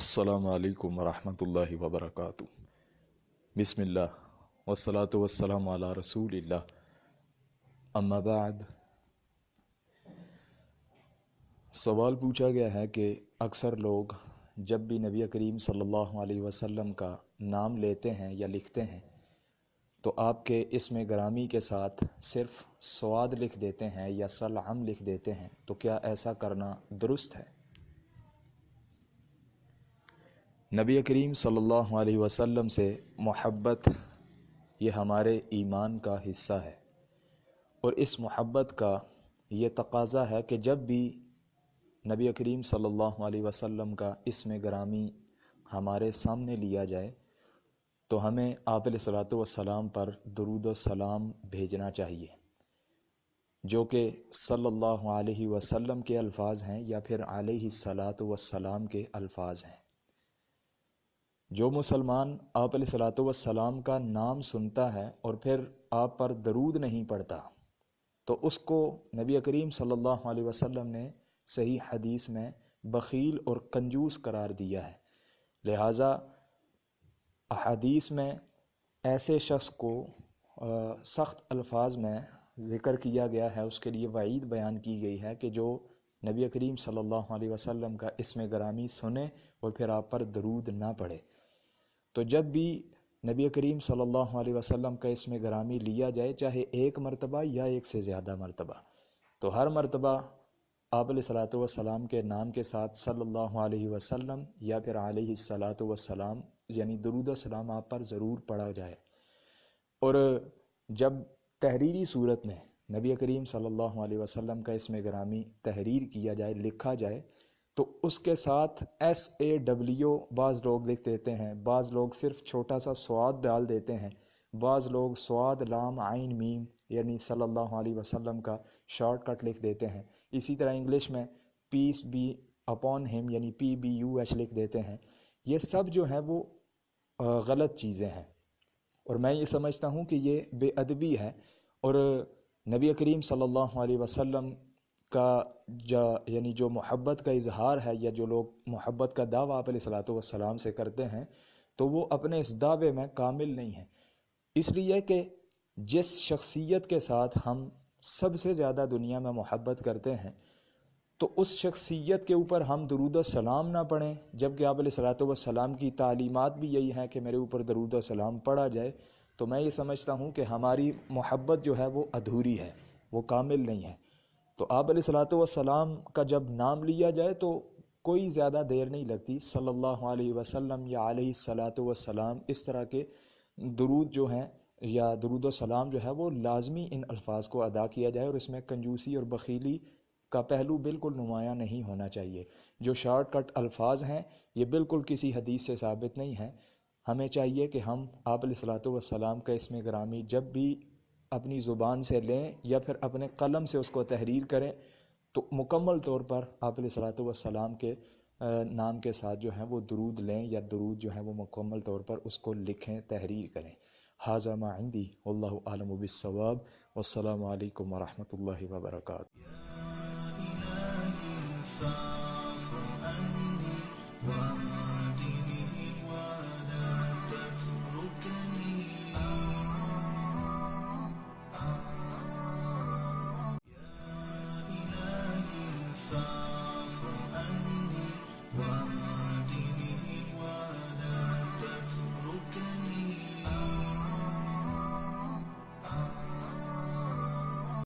असलकम वरहमल वबरक बसमिल्ला वसलात वसलाम अला रसूल अम्माबाद सवाल पूछा गया है कि अक्सर लोग जब भी नबी करीम सल्लल्लाहु अलैहि वसल्लम का नाम लेते हैं या लिखते हैं तो आपके इसमें ग्रामी के साथ सिर्फ सवाद लिख देते हैं या सलाम लिख देते हैं तो क्या ऐसा करना दुरुस्त है नबी करीम सल्लल्लाहु अलैहि वसल्लम से मोहब्बत ये हमारे ईमान का हिस्सा है और इस मोहब्बत का ये तकाजा है कि जब भी नबी करीम सल्लल्लाहु अलैहि वसल्लम का इसमें ग्रामी हमारे सामने लिया जाए तो हमें आप सलात वसलाम पर दरुद सलाम भेजना चाहिए जो कि सल्लल्लाहु अलैहि वसल्लम के अल्फाज हैं या फिर अलैहि सलात वसलाम के अल्फाज हैं जो मुसलमान आप सलाम का नाम सुनता है और फिर आप पर दरूद नहीं पढ़ता तो उसको नबी करीम सल्लल्लाहु अलैहि वसल्लम ने सही हदीस में बखील और कंजूस करार दिया है लिहाजा हदीस में ऐसे शख्स को सख्त अल्फाज में ज़िक्र किया गया है उसके लिए वाइद बयान की गई है कि जो नबी करीम सल्लल्लाहु अलैहि वसल्लम का इसमें गरामी सुने और फिर आप पर दरूद ना पड़े तो जब भी नबी करीम सल्लल्लाहु अलैहि वसल्लम का इसमें ग्रामी लिया जाए चाहे एक मरतबा या एक से ज़्यादा मरतबा तो हर मरतबा आप सलाम के नाम के साथ सल्लल्लाहु अलैहि वसल्लम या फिर सलात वसलाम यानी दरुद सलाम आप पर ज़रूर पढ़ा जाए और जब तहरीरी सूरत में नबी करीम सल्लल्लाहु अलैहि वसल्लम का इसमें ग्रामी तहरीर किया जाए लिखा जाए तो उसके साथ एस ए डब्ल्यू बाज़ लोग लिख देते हैं बाज़ लोग सिर्फ छोटा सा स्वाद डाल देते हैं बाज़ लोग स्वाद लाम आइन मीम यानी सल्लल्लाहु अलैहि वसल्लम का शॉर्टकट लिख देते हैं इसी तरह इंग्लिश में पीस बी अपॉन हिम यानी पी बी यू एच लिख देते हैं ये सब जो है वो गलत चीज़ें हैं और मैं ये समझता हूँ कि ये बेअदबी है और नबी करीम सल्लल्लाहु अलैहि वसल्लम का यानी जो मोहब्बत का इजहार है या जो लोग मोहब्बत का दावा आप सलाम से करते हैं तो वो अपने इस दावे में कामिल नहीं है इसलिए कि जिस शख्सियत के साथ हम सबसे ज़्यादा दुनिया में मोहब्बत करते हैं तो उस शख्सियत के ऊपर हम दरूद सलाम ना पढ़ें जबकि आप सलाम की तालीमत भी यही हैं कि मेरे ऊपर दरूद सलाम पढ़ा जाए तो मैं ये समझता हूँ कि हमारी मोहब्बत जो है वो अधूरी है वो कामिल नहीं है तो आप सलात वसलाम का जब नाम लिया जाए तो कोई ज़्यादा देर नहीं लगती सल्लल्लाहु अलैहि वसल्लम या अलैहि सलात वसलाम इस तरह के दरूद जो हैं या दरूद सलाम जो है वो लाजमी इन अल्फाज को अदा किया जाए और इसमें कंजूसी और बखीली का पहलू बिल्कुल नुमाया नहीं होना चाहिए जो शॉर्टकट अल्फाज हैं ये बिल्कुल किसी हदीस से साबित नहीं हैं हमें चाहिए कि हम आप सलात वसलाम का इसमें ग्रामी जब भी अपनी ज़ुबान से लें या फिर अपने कलम से उसको तहरीर करें तो मुकम्मल तौर पर आप सलात वसलाम के नाम के साथ जो है वो दरूद लें या दरूद जो है वो मुकम्मल तौर पर उसको लिखें तहरीर करें हाजा माइंदी आलमबसवाब वालकम वरहमल वर्का sun.